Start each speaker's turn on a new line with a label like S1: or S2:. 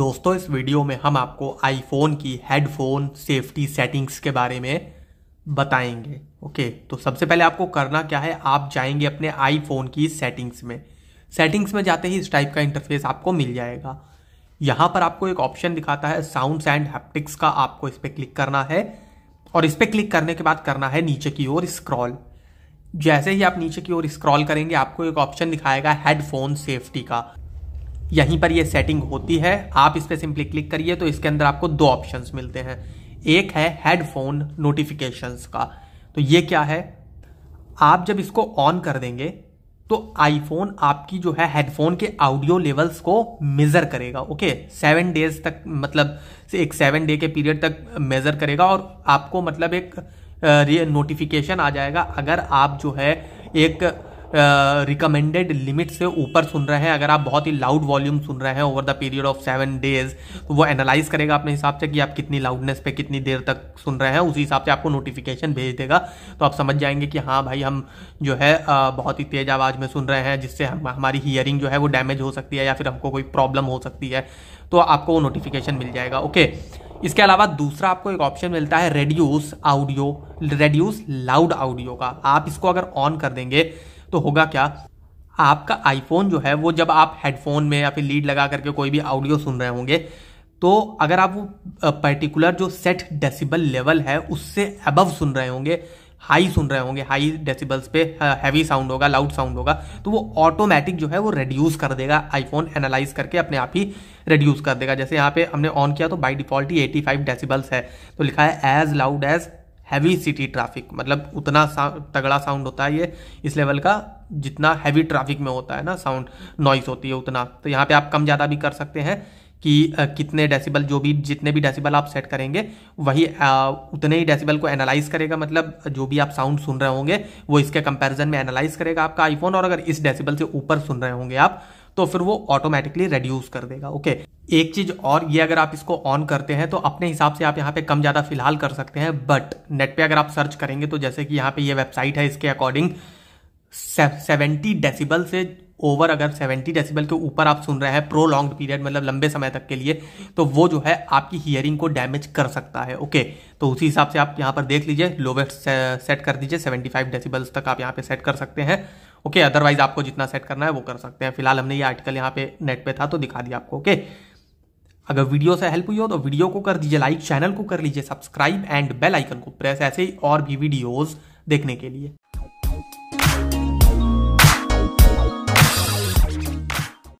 S1: दोस्तों इस वीडियो में हम आपको आईफोन की हेडफोन सेफ्टी सेटिंग्स के बारे में बताएंगे ओके तो सबसे पहले आपको करना क्या है आप जाएंगे अपने आईफोन की सेटिंग्स में सेटिंग्स में जाते ही इस टाइप का इंटरफेस आपको मिल जाएगा यहाँ पर आपको एक ऑप्शन दिखाता है साउंड्स एंड हैप्टिक्स का आपको इस पर क्लिक करना है और इस पर क्लिक करने के बाद करना है नीचे की ओर स्क्रॉल जैसे ही आप नीचे की ओर स्क्रॉल करेंगे आपको एक ऑप्शन दिखाएगा हेडफोन सेफ्टी का यहीं पर ये सेटिंग होती है आप इस पर सिंपली क्लिक करिए तो इसके अंदर आपको दो ऑप्शंस मिलते हैं एक है हेडफोन नोटिफिकेशंस का तो ये क्या है आप जब इसको ऑन कर देंगे तो आईफोन आपकी जो है हेडफोन के ऑडियो लेवल्स को मेजर करेगा ओके सेवन डेज तक मतलब एक सेवन डे के पीरियड तक मेजर करेगा और आपको मतलब एक नोटिफिकेशन आ जाएगा अगर आप जो है एक रिकमेंडेड लिमिट से ऊपर सुन रहे हैं अगर आप बहुत ही लाउड वॉल्यूम सुन रहे हैं over the period of seven days तो वो एनालाइज करेगा अपने हिसाब से कि आप कितनी लाउडनेस पे कितनी देर तक सुन रहे हैं उसी हिसाब से आपको नोटिफिकेशन भेज देगा तो आप समझ जाएंगे कि हाँ भाई हम जो है बहुत ही तेज आवाज़ में सुन रहे हैं जिससे हम हमारी हियरिंग जो है वो डैमेज हो सकती है या फिर हमको कोई प्रॉब्लम हो सकती है तो आपको वो नोटिफिकेशन मिल जाएगा ओके इसके अलावा दूसरा आपको एक ऑप्शन मिलता है reduce audio reduce loud audio का आप इसको अगर ऑन कर देंगे तो होगा क्या आपका आईफोन जो है वो जब आप हेडफोन में या फिर लीड लगा करके कोई भी ऑडियो सुन रहे होंगे तो अगर आप वो पर्टिकुलर जो सेट डेसिबल लेवल है उससे अबव सुन रहे होंगे हाई सुन रहे होंगे हाई डेसिबल्स पे हैवी साउंड होगा लाउड साउंड होगा तो वो ऑटोमेटिक जो है वो रिड्यूस कर देगा आईफोन एनालाइज करके अपने आप ही रिड्यूस कर देगा जैसे यहाँ पे हमने ऑन किया तो बाई डिफॉल्ट ही 85 डेसिबल्स है तो लिखा है as loud as heavy city traffic मतलब उतना सा, तगड़ा साउंड होता है ये इस लेवल का जितना हैवी ट्रैफिक में होता है ना साउंड नॉइस होती है उतना तो यहाँ पे आप कम ज़्यादा भी कर सकते हैं कि आ, कितने डेसिबल जो भी जितने भी डेसिबल आप सेट करेंगे वही आ, उतने ही डेसिबल को एनालाइज करेगा मतलब जो भी आप साउंड सुन रहे होंगे वो इसके कंपैरिजन में एनालाइज करेगा आपका आईफोन और अगर इस डेसिबल से ऊपर सुन रहे होंगे आप तो फिर वो ऑटोमेटिकली रेड्यूस कर देगा ओके एक चीज और ये अगर आप इसको ऑन करते हैं तो अपने हिसाब से आप यहाँ पे कम ज़्यादा फिलहाल कर सकते हैं बट नेट पे अगर आप सर्च करेंगे तो जैसे कि यहाँ पे ये वेबसाइट है इसके अकॉर्डिंग सेवेंटी डेसिबल से ओवर अगर सेवेंटी डेसिबल के ऊपर आप सुन रहे हैं प्रो लॉन्ग पीरियड मतलब लंबे समय तक के लिए तो वो जो है आपकी हियरिंग को डैमेज कर सकता है ओके तो उसी हिसाब से आप यहाँ पर देख लीजिए लोवेस्ट सेट कर दीजिए सेवेंटी फाइव डेसीबल्स तक आप यहाँ पे सेट कर सकते हैं ओके अदरवाइज आपको जितना सेट करना है वो कर सकते हैं फिलहाल हमने ये आर्टिकल यहाँ पे नेट पे था तो दिखा दिया आपको ओके अगर वीडियो से हेल्प हुई हो तो वीडियो को कर दीजिए लाइक चैनल को कर लीजिए सब्सक्राइब एंड बेल आइकन को प्रेस ऐसे ही और भी वीडियोज़ देखने के लिए